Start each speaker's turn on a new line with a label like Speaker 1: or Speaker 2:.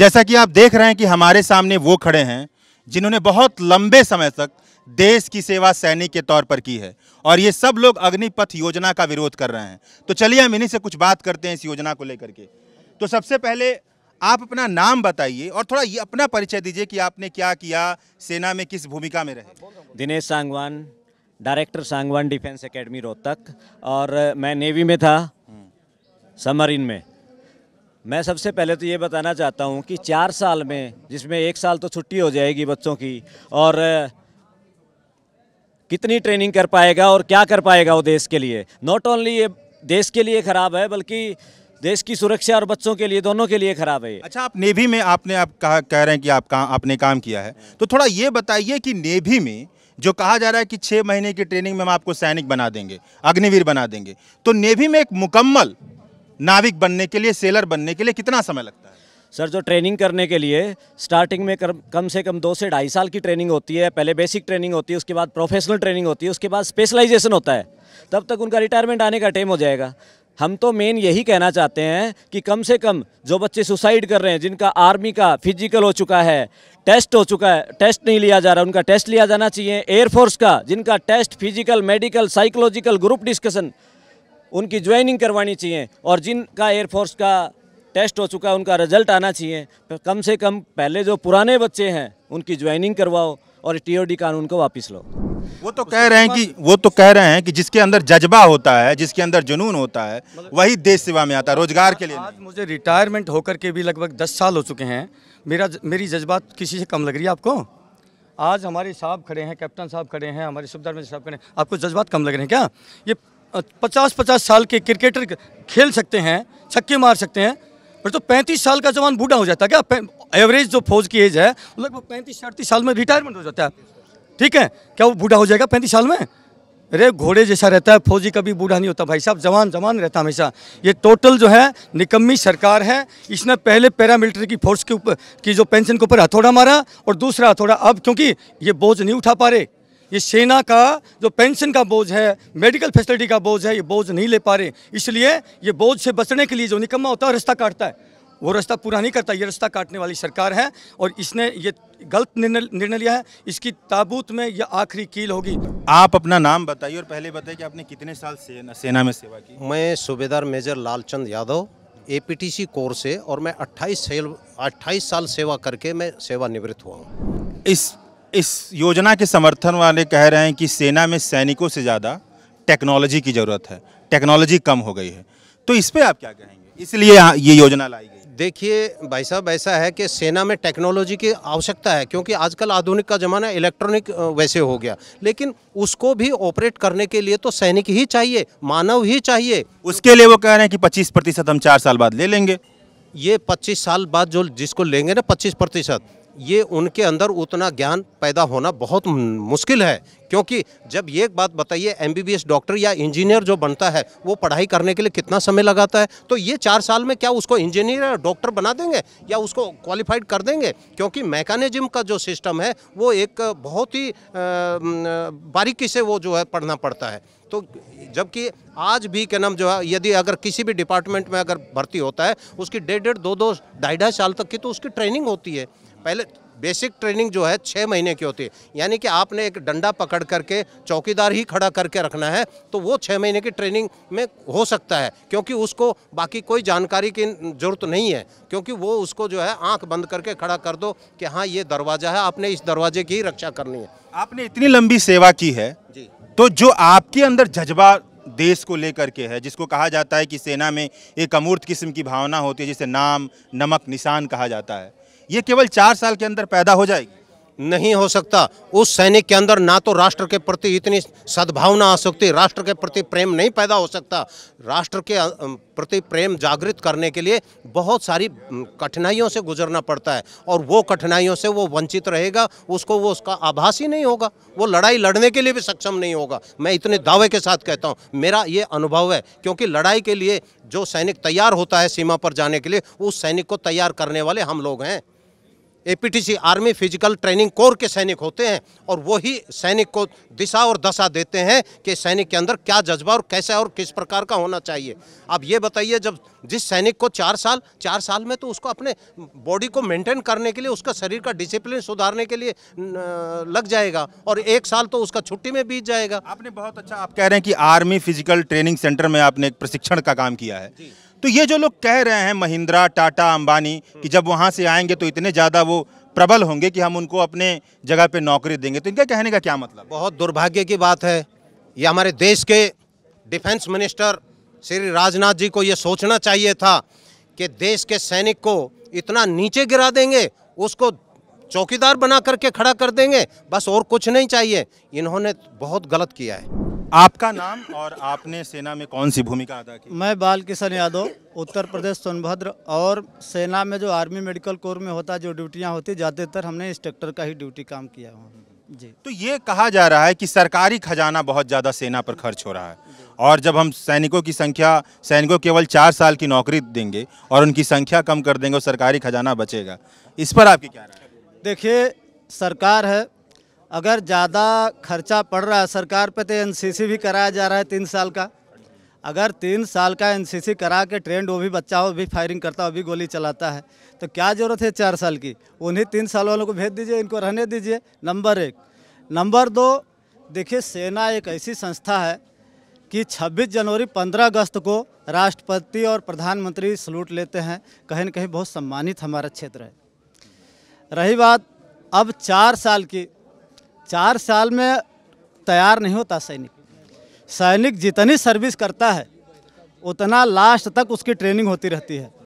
Speaker 1: जैसा कि आप देख रहे हैं कि हमारे सामने वो खड़े हैं जिन्होंने बहुत लंबे समय तक देश की सेवा सैनिक के तौर पर की है और ये सब लोग अग्निपथ योजना का विरोध कर रहे हैं तो चलिए हम इन्हीं से कुछ बात करते हैं इस योजना को लेकर के तो सबसे पहले आप अपना नाम बताइए और थोड़ा ये अपना परिचय दीजिए कि आपने क्या किया सेना में किस भूमिका में रहे
Speaker 2: Dinesh Sangwan director Sangwan defence academy Rohtak और मैं नेवी में था हम्म। समर में मैं सबसे पहले तो ये बताना चाहता हूँ कि चार साल में जिसमें एक साल तो छुट्टी हो जाएगी बच्चों की और कितनी ट्रेनिंग कर पाएगा और क्या कर पाएगा वो देश के लिए नॉट ओनली ये देश के लिए ख़राब है बल्कि देश की सुरक्षा और बच्चों के लिए दोनों के लिए खराब है अच्छा
Speaker 1: आप नेवी में आपने आप कहा कह रहे हैं कि आप का, आपने काम किया है तो थोड़ा ये बताइए कि नेवी में जो कहा जा रहा है कि छः महीने की ट्रेनिंग में हम आपको सैनिक बना देंगे अग्निवीर बना देंगे
Speaker 2: तो नेवी में एक मुकम्मल नाविक बनने के लिए सेलर बनने के लिए कितना समय लगता है सर जो ट्रेनिंग करने के लिए स्टार्टिंग में कर, कम से कम दो से ढाई साल की ट्रेनिंग होती है पहले बेसिक ट्रेनिंग होती है उसके बाद प्रोफेशनल ट्रेनिंग होती है उसके बाद स्पेशलाइजेशन होता है तब तक उनका रिटायरमेंट आने का टाइम हो जाएगा हम तो मेन यही कहना चाहते हैं कि कम से कम जो बच्चे सुसाइड कर रहे हैं जिनका आर्मी का फिजिकल हो चुका है टेस्ट हो चुका है टेस्ट नहीं लिया जा रहा उनका टेस्ट लिया जाना चाहिए एयरफोर्स का जिनका test physical medical psychological group discussion उनकी ज्वाइनिंग करवानी चाहिए और जिनका एयरफोर्स का टेस्ट हो चुका है उनका रिजल्ट आना चाहिए कम से कम पहले जो पुराने बच्चे हैं उनकी ज्वाइनिंग करवाओ और टी कानून को वापस लो
Speaker 1: वो तो कह रहे हैं कि वो तो कह रहे हैं कि जिसके अंदर जज्बा होता है जिसके अंदर
Speaker 3: जुनून होता है मतलब वही देश सेवा में आता है रोजगार के लिए आज मुझे रिटायरमेंट होकर के भी लगभग दस साल हो चुके हैं मेरा मेरी जज्बात किसी से कम लग रही है आपको आज हमारे साहब खड़े हैं कैप्टन साहब खड़े हैं हमारे सुबदार में साहब खड़े हैं आपको जज्बात कम लग रहे हैं क्या ये पचास पचास साल के क्रिकेटर खेल सकते हैं छक्के मार सकते हैं पर तो पैंतीस साल का जवान बूढ़ा हो जाता है क्या एवरेज जो फौज की एज है लगभग पैंतीस अड़तीस साल में रिटायरमेंट हो जाता है ठीक है क्या वो बूढ़ा हो जाएगा पैंतीस साल में अरे घोड़े जैसा रहता है फौजी कभी बूढ़ा नहीं होता भाई साहब जवान जवान रहता हमेशा ये टोटल जो है निकम्मी सरकार है इसने पहले पैरामिलिट्री की फोर्स के ऊपर की जो पेंशन के ऊपर हथौड़ा मारा और दूसरा हथौड़ा अब क्योंकि ये बोझ नहीं उठा पा रहे ये सेना का जो पेंशन का बोझ है मेडिकल फैसिलिटी का बोझ है ये बोझ नहीं ले पा रहे इसलिए ये बोझ से बचने के लिए जो निकम्मा होता है रास्ता काटता है वो रास्ता पूरा नहीं करता ये रास्ता काटने वाली सरकार है और इसने ये गलत निर्णय लिया है इसकी ताबूत में यह आखिरी कील होगी आप अपना नाम बताइए और पहले बताइए कि आपने कितने साल सेना सेना में
Speaker 1: सेवा
Speaker 4: की मैं सूबेदार major Lalchand Yadav APTC corps से और मैं 28 साल
Speaker 1: 28 साल सेवा करके मैं सेवानिवृत्त हुआ हूँ इस इस योजना के समर्थन वाले कह रहे हैं कि सेना में सैनिकों से ज़्यादा टेक्नोलॉजी की ज़रूरत है टेक्नोलॉजी कम हो गई है तो इस पर आप क्या कहेंगे इसलिए ये योजना लाई गई देखिए भाई
Speaker 4: साहब ऐसा है कि सेना में टेक्नोलॉजी की आवश्यकता है क्योंकि आजकल आधुनिक का ज़माना इलेक्ट्रॉनिक वैसे हो गया लेकिन उसको भी ऑपरेट करने के लिए तो सैनिक ही चाहिए मानव ही चाहिए उसके लिए वो कह रहे हैं कि 25 प्रतिशत हम चार साल बाद ले लेंगे ये 25 साल बाद जो जिसको लेंगे ना 25 प्रतिशत ये उनके अंदर उतना ज्ञान पैदा होना बहुत मुश्किल है क्योंकि जब ये एक बात बताइए एमबीबीएस डॉक्टर या इंजीनियर जो बनता है वो पढ़ाई करने के लिए कितना समय लगाता है तो ये चार साल में क्या उसको इंजीनियर या डॉक्टर बना देंगे या उसको क्वालिफाइड कर देंगे क्योंकि मैकानिज़म का जो सिस्टम है वो एक बहुत ही बारीकी से वो जो है पढ़ना पड़ता है तो जबकि आज भी क्या नाम जो है यदि अगर किसी भी डिपार्टमेंट में अगर भर्ती होता है उसकी डेढ़ डेढ़ दो दो ढाई ढाई साल तक की तो उसकी ट्रेनिंग होती है पहले बेसिक ट्रेनिंग जो है छः महीने की होती है यानी कि आपने एक डंडा पकड़ करके चौकीदार ही खड़ा करके रखना है तो वो छः महीने की ट्रेनिंग में हो सकता है क्योंकि उसको बाकी कोई जानकारी की जरूरत नहीं है क्योंकि वो उसको जो है आंख बंद करके खड़ा कर दो कि हाँ ये दरवाज़ा है आपने इस दरवाजे की रक्षा करनी है आपने
Speaker 1: इतनी लंबी सेवा की है जी तो जो आपके अंदर जज्बा देश को लेकर के है जिसको कहा जाता है कि सेना में एक अमूर्त किस्म की भावना होती है जिसे नाम नमक निशान कहा जाता है ये केवल चार साल के अंदर पैदा हो जाएगी नहीं
Speaker 4: हो सकता उस सैनिक के अंदर ना तो राष्ट्र के प्रति इतनी सद्भावना आ सकती राष्ट्र के प्रति प्रेम नहीं पैदा हो सकता राष्ट्र के प्रति प्रेम जागृत करने के लिए बहुत सारी कठिनाइयों से गुजरना पड़ता है और वो कठिनाइयों से वो वंचित रहेगा उसको वो उसका आभास ही नहीं होगा वो लड़ाई लड़ने के लिए भी सक्षम नहीं होगा मैं इतने दावे के साथ कहता हूँ मेरा ये अनुभव है क्योंकि लड़ाई के लिए जो सैनिक तैयार होता है सीमा पर जाने के लिए उस सैनिक को तैयार करने वाले हम लोग हैं APTC army physical training corps के सैनिक होते हैं और वही सैनिक को दिशा और दशा देते हैं कि सैनिक के अंदर क्या जज्बा और कैसा और किस प्रकार का होना चाहिए आप ये बताइए जब जिस सैनिक को चार साल चार साल में तो उसको अपने बॉडी को मेंटेन करने के लिए उसका शरीर का डिसिप्लिन सुधारने के लिए लग जाएगा और एक साल तो उसका छुट्टी में बीत जाएगा आपने बहुत अच्छा आप
Speaker 1: कह रहे हैं कि आर्मी फिजिकल ट्रेनिंग सेंटर में आपने एक प्रशिक्षण का काम किया है तो ये जो लोग कह रहे हैं महिंद्रा टाटा अंबानी कि जब वहाँ से आएंगे तो इतने ज़्यादा वो प्रबल होंगे कि हम उनको अपने जगह पे नौकरी देंगे तो इनका कहने का क्या मतलब बहुत दुर्भाग्य की बात है ये हमारे देश के डिफेंस मिनिस्टर
Speaker 4: श्री राजनाथ जी को ये सोचना चाहिए था कि देश के सैनिक को इतना नीचे गिरा देंगे उसको चौकीदार बना करके खड़ा कर देंगे बस और कुछ नहीं
Speaker 5: चाहिए इन्होंने बहुत गलत किया है आपका नाम
Speaker 1: और आपने सेना में कौन सी भूमिका अदा की
Speaker 5: मैं बाल किशन यादव उत्तर प्रदेश सोनभद्र और सेना में जो आर्मी मेडिकल कोर में होता जो ड्यूटियाँ होती ज़्यादातर हमने इंस्ट्रक्टर का ही ड्यूटी काम किया वहाँ
Speaker 1: जी तो ये कहा जा रहा है कि सरकारी खजाना बहुत ज़्यादा सेना पर खर्च हो रहा है और जब हम सैनिकों की संख्या सैनिकों केवल चार साल की नौकरी देंगे और उनकी संख्या कम कर देंगे और सरकारी खजाना बचेगा इस पर आपकी क्या राय देखिए सरकार है अगर ज़्यादा
Speaker 5: खर्चा पड़ रहा है सरकार पे तो एनसीसी भी कराया जा रहा है तीन साल का अगर तीन साल का एनसीसी करा के ट्रेंड वो भी बच्चा हो भी फायरिंग करता हो भी गोली चलाता है तो क्या ज़रूरत है चार साल की उन्हीं तीन साल वालों को भेज दीजिए इनको रहने दीजिए नंबर एक नंबर दो देखिए सेना एक ऐसी संस्था है कि 26 जनवरी 15 अगस्त को राष्ट्रपति और प्रधानमंत्री सलूट लेते हैं कहीं ना कहीं बहुत सम्मानित हमारा क्षेत्र है रही बात अब चार साल की चार साल में तैयार नहीं होता सैनिक सैनिक जितनी सर्विस करता है उतना लास्ट तक उसकी ट्रेनिंग होती रहती है